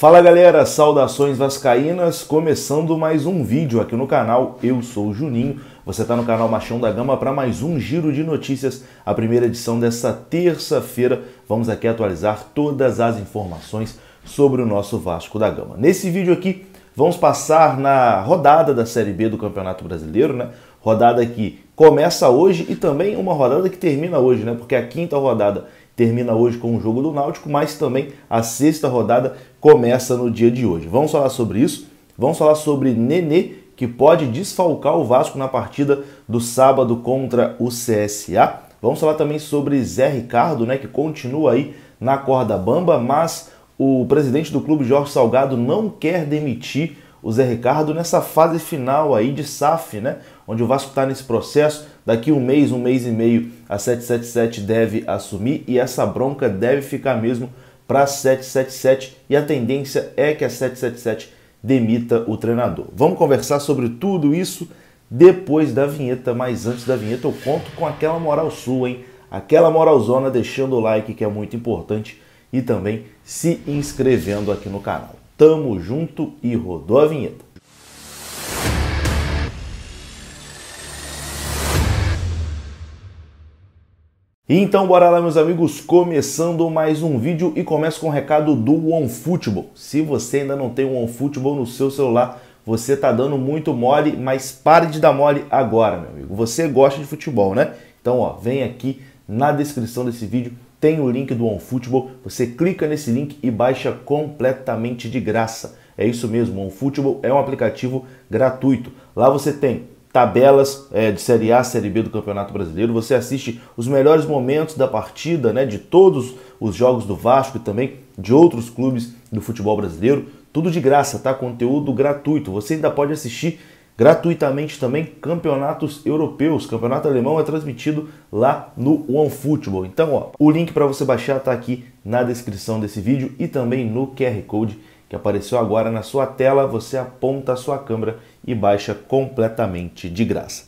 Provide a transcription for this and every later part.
Fala galera, saudações vascaínas, começando mais um vídeo aqui no canal. Eu sou o Juninho, você está no canal Machão da Gama para mais um giro de notícias, a primeira edição dessa terça-feira. Vamos aqui atualizar todas as informações sobre o nosso Vasco da Gama. Nesse vídeo aqui, vamos passar na rodada da Série B do Campeonato Brasileiro, né? Rodada que começa hoje e também uma rodada que termina hoje, né? Porque é a quinta rodada termina hoje com o jogo do Náutico, mas também a sexta rodada começa no dia de hoje. Vamos falar sobre isso? Vamos falar sobre Nenê, que pode desfalcar o Vasco na partida do sábado contra o CSA. Vamos falar também sobre Zé Ricardo, né, que continua aí na corda bamba, mas o presidente do clube, Jorge Salgado, não quer demitir o Zé Ricardo nessa fase final aí de SAF, né? Onde o Vasco está nesse processo, Daqui um mês, um mês e meio, a 777 deve assumir e essa bronca deve ficar mesmo para a 777 e a tendência é que a 777 demita o treinador. Vamos conversar sobre tudo isso depois da vinheta, mas antes da vinheta eu conto com aquela moral sua, hein? Aquela moralzona deixando o like que é muito importante e também se inscrevendo aqui no canal. Tamo junto e rodou a vinheta. Então bora lá meus amigos, começando mais um vídeo e começo com o um recado do OneFootball. Se você ainda não tem o OneFootball no seu celular, você tá dando muito mole, mas pare de dar mole agora, meu amigo. Você gosta de futebol, né? Então, ó, vem aqui na descrição desse vídeo, tem o link do OneFootball. Você clica nesse link e baixa completamente de graça. É isso mesmo, o OneFootball é um aplicativo gratuito. Lá você tem tabelas é, de Série A, Série B do Campeonato Brasileiro. Você assiste os melhores momentos da partida, né, de todos os jogos do Vasco e também de outros clubes do futebol brasileiro. Tudo de graça, tá? Conteúdo gratuito. Você ainda pode assistir gratuitamente também campeonatos europeus. Campeonato alemão é transmitido lá no OneFootball. Então, ó, o link para você baixar tá aqui na descrição desse vídeo e também no QR Code que apareceu agora na sua tela. Você aponta a sua câmera e baixa completamente de graça.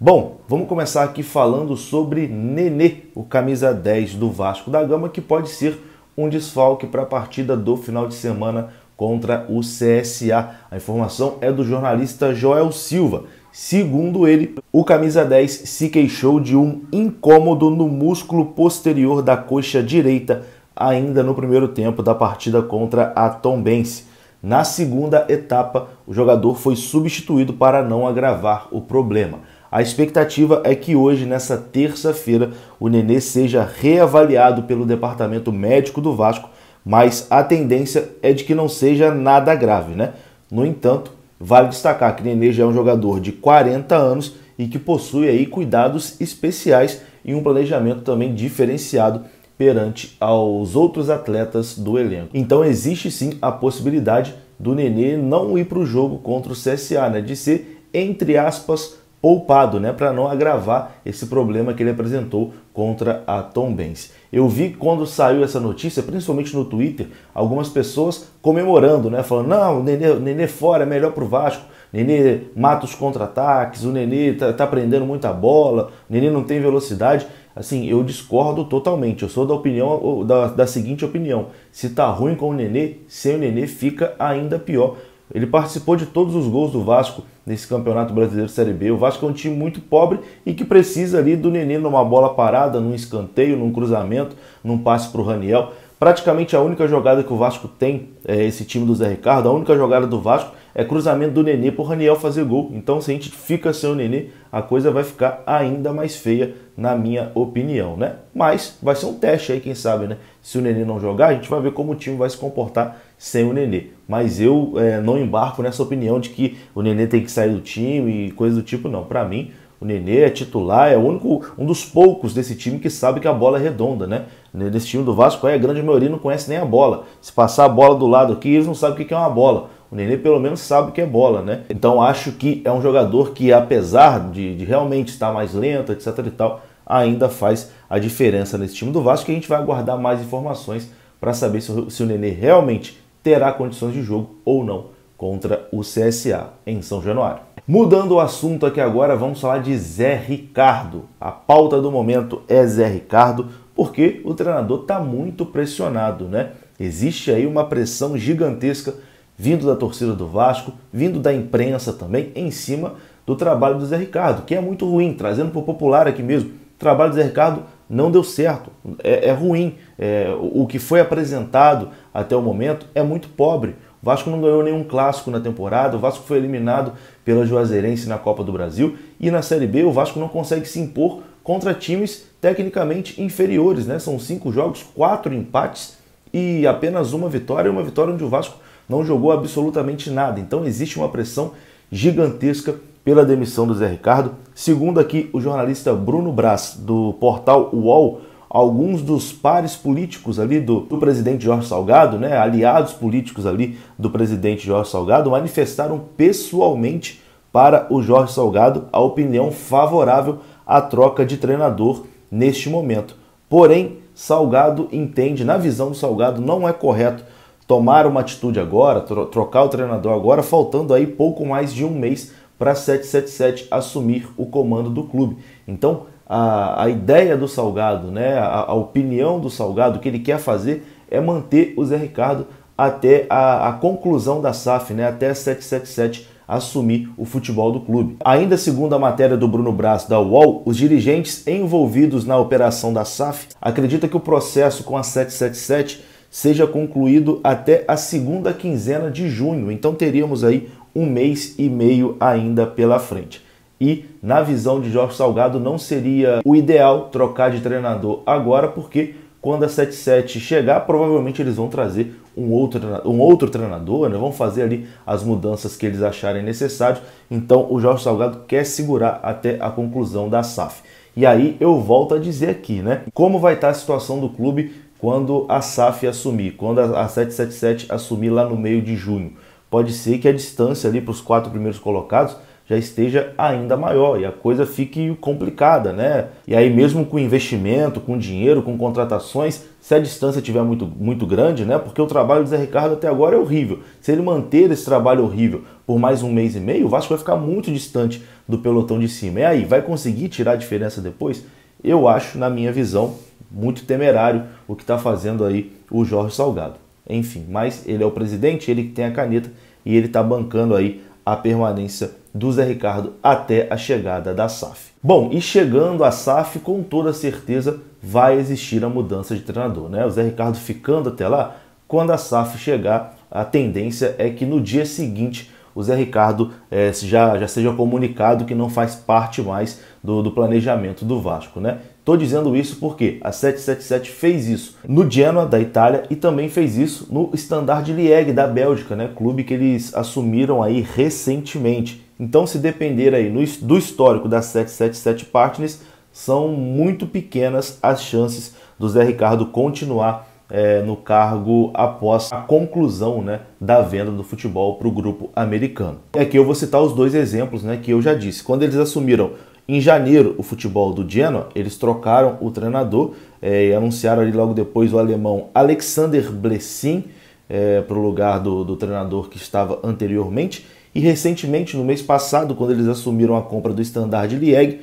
Bom, vamos começar aqui falando sobre Nenê, o camisa 10 do Vasco da Gama, que pode ser um desfalque para a partida do final de semana contra o CSA. A informação é do jornalista Joel Silva. Segundo ele, o camisa 10 se queixou de um incômodo no músculo posterior da coxa direita ainda no primeiro tempo da partida contra a Tombense. Na segunda etapa, o jogador foi substituído para não agravar o problema. A expectativa é que hoje, nessa terça-feira, o Nenê seja reavaliado pelo departamento médico do Vasco, mas a tendência é de que não seja nada grave, né? No entanto, vale destacar que o Nenê já é um jogador de 40 anos e que possui aí cuidados especiais e um planejamento também diferenciado perante aos outros atletas do elenco. Então existe sim a possibilidade do Nenê não ir para o jogo contra o CSA, né? de ser, entre aspas, poupado, né, para não agravar esse problema que ele apresentou contra a Tom Tombense. Eu vi quando saiu essa notícia, principalmente no Twitter, algumas pessoas comemorando, né, falando: "Não, Nenê, Nenê fora, é melhor pro Vasco". Nenê mata os contra-ataques, o Nenê tá, tá prendendo muita bola, o Nenê não tem velocidade. Assim, eu discordo totalmente. Eu sou da opinião da, da seguinte opinião: se tá ruim com o Nenê, sem o Nenê fica ainda pior. Ele participou de todos os gols do Vasco nesse Campeonato Brasileiro Série B. O Vasco é um time muito pobre e que precisa ali do Nenê numa bola parada, num escanteio, num cruzamento, num passe para o Raniel. Praticamente a única jogada que o Vasco tem, é, esse time do Zé Ricardo, a única jogada do Vasco é cruzamento do Nenê para o Raniel fazer gol. Então, se a gente fica sem o Nenê, a coisa vai ficar ainda mais feia, na minha opinião, né? Mas vai ser um teste aí, quem sabe, né? Se o Nenê não jogar, a gente vai ver como o time vai se comportar sem o Nenê. Mas eu é, não embarco nessa opinião de que o Nenê tem que sair do time e coisa do tipo, não. Para mim, o Nenê é titular, é o único, um dos poucos desse time que sabe que a bola é redonda, né? Nesse time do Vasco, a grande maioria não conhece nem a bola. Se passar a bola do lado aqui, eles não sabem o que é uma bola. O Nenê pelo menos sabe o que é bola, né? Então acho que é um jogador que, apesar de, de realmente estar mais lento, etc e tal, ainda faz a diferença nesse time do Vasco e a gente vai aguardar mais informações para saber se, se o Nenê realmente terá condições de jogo ou não contra o CSA em São Januário. Mudando o assunto aqui agora, vamos falar de Zé Ricardo. A pauta do momento é Zé Ricardo, porque o treinador está muito pressionado, né? Existe aí uma pressão gigantesca vindo da torcida do Vasco, vindo da imprensa também, em cima do trabalho do Zé Ricardo, que é muito ruim, trazendo para o popular aqui mesmo. O trabalho do Zé Ricardo não deu certo, é, é ruim. É, o que foi apresentado até o momento é muito pobre. O Vasco não ganhou nenhum clássico na temporada, o Vasco foi eliminado pela Juazeirense na Copa do Brasil e na Série B o Vasco não consegue se impor contra times tecnicamente inferiores, né? São cinco jogos, quatro empates e apenas uma vitória, uma vitória onde o Vasco não jogou absolutamente nada. Então existe uma pressão gigantesca pela demissão do Zé Ricardo. Segundo aqui o jornalista Bruno Braz, do portal UOL, alguns dos pares políticos ali do, do, presidente Jorge Salgado, né, aliados políticos ali do presidente Jorge Salgado, manifestaram pessoalmente para o Jorge Salgado a opinião favorável à troca de treinador neste momento. Porém, Salgado entende, na visão do Salgado, não é correto tomar uma atitude agora, trocar o treinador agora, faltando aí pouco mais de um mês para 777 assumir o comando do clube. Então, a, a ideia do Salgado, né, a, a opinião do Salgado, o que ele quer fazer é manter o Zé Ricardo até a, a, conclusão da SAF, né, até a 777 assumir o futebol do clube. Ainda segundo a matéria do Bruno Braz da UOL, os dirigentes envolvidos na operação da SAF acreditam que o processo com a 777 seja concluído até a segunda quinzena de junho, então teríamos aí um mês e meio ainda pela frente. E na visão de Jorge Salgado não seria o ideal trocar de treinador agora, porque quando a 77 chegar, provavelmente eles vão trazer um outro, um outro treinador, né? vão fazer ali as mudanças que eles acharem necessárias. Então o Jorge Salgado quer segurar até a conclusão da SAF. E aí eu volto a dizer aqui, né? Como vai estar a situação do clube quando a SAF assumir, quando a 777 assumir lá no meio de junho? Pode ser que a distância ali para os quatro primeiros colocados já esteja ainda maior e a coisa fique complicada, né? E aí mesmo com investimento, com dinheiro, com contratações, se a distância tiver muito, muito grande, né? Porque o trabalho do Zé Ricardo até agora é horrível. Se ele manter esse trabalho horrível por mais um mês e meio, o Vasco vai ficar muito distante do pelotão de cima. E aí, vai conseguir tirar a diferença depois? Eu acho, na minha visão, muito temerário o que está fazendo aí o Jorge Salgado. Enfim, mas ele é o presidente, ele que tem a caneta e ele está bancando aí a permanência do Zé Ricardo até a chegada da SAF. Bom, e chegando a SAF, com toda certeza vai existir a mudança de treinador, né? O Zé Ricardo ficando até lá, quando a SAF chegar, a tendência é que no dia seguinte o Zé Ricardo é, já, já seja comunicado que não faz parte mais do, do planejamento do Vasco, né? Estou dizendo isso porque a 777 fez isso no Genoa da Itália e também fez isso no Standard Liège da Bélgica, né? Clube que eles assumiram aí recentemente. Então, se depender aí do histórico da 777 Partners, são muito pequenas as chances do Zé Ricardo continuar é, no cargo após a conclusão né, da venda do futebol para o grupo americano. E aqui eu vou citar os dois exemplos né, que eu já disse. Quando eles assumiram em janeiro, o futebol do Genoa, eles trocaram o treinador é, e anunciaram ali logo depois o alemão Alexander Blessin é, para o lugar do, do treinador que estava anteriormente. E recentemente, no mês passado, quando eles assumiram a compra do Standard Liege,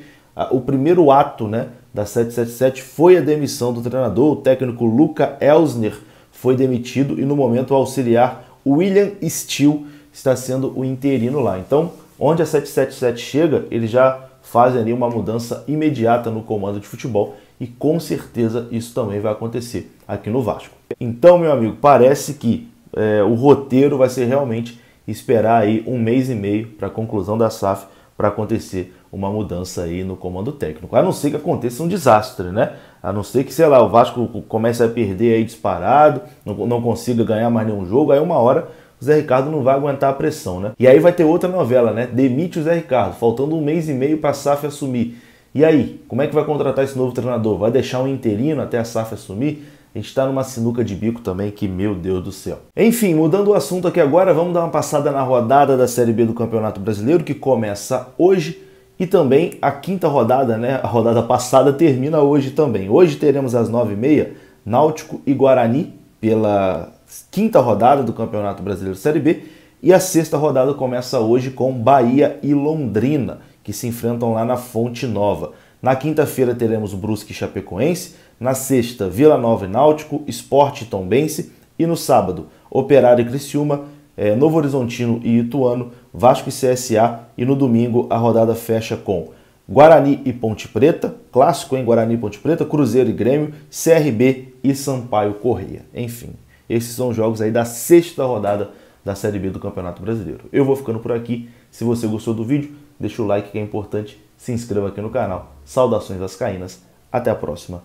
o primeiro ato né, da 777 foi a demissão do treinador. O técnico Luca Elsner foi demitido e no momento o auxiliar William Steele está sendo o interino lá. Então, onde a 777 chega, ele já fazem ali uma mudança imediata no comando de futebol e com certeza isso também vai acontecer aqui no Vasco. Então, meu amigo, parece que é, o roteiro vai ser realmente esperar aí um mês e meio para a conclusão da SAF para acontecer uma mudança aí no comando técnico. A não ser que aconteça um desastre, né? A não ser que, sei lá, o Vasco comece a perder aí disparado, não, não consiga ganhar mais nenhum jogo, aí uma hora o Zé Ricardo não vai aguentar a pressão, né? E aí vai ter outra novela, né? Demite o Zé Ricardo, faltando um mês e meio para a SAF assumir. E aí, como é que vai contratar esse novo treinador? Vai deixar um interino até a SAF assumir? A gente está numa sinuca de bico também que, meu Deus do céu. Enfim, mudando o assunto aqui agora, vamos dar uma passada na rodada da Série B do Campeonato Brasileiro, que começa hoje. E também a quinta rodada, né? A rodada passada termina hoje também. Hoje teremos às nove e meia Náutico e Guarani pela quinta rodada do Campeonato Brasileiro Série B. E a sexta rodada começa hoje com Bahia e Londrina, que se enfrentam lá na Fonte Nova. Na quinta-feira teremos Brusque e Chapecoense, na sexta Vila Nova e Náutico, Esporte e Tombense e no sábado Operário e Criciúma, eh, Novo Horizontino e Ituano, Vasco e CSA e no domingo a rodada fecha com Guarani e Ponte Preta, clássico em Guarani e Ponte Preta, Cruzeiro e Grêmio, CRB e Sampaio Correia. Enfim, esses são jogos aí da sexta rodada da Série B do Campeonato Brasileiro. Eu vou ficando por aqui. Se você gostou do vídeo, deixa o like que é importante, se inscreva aqui no canal. Saudações vascaínas, até a próxima.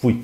Fui.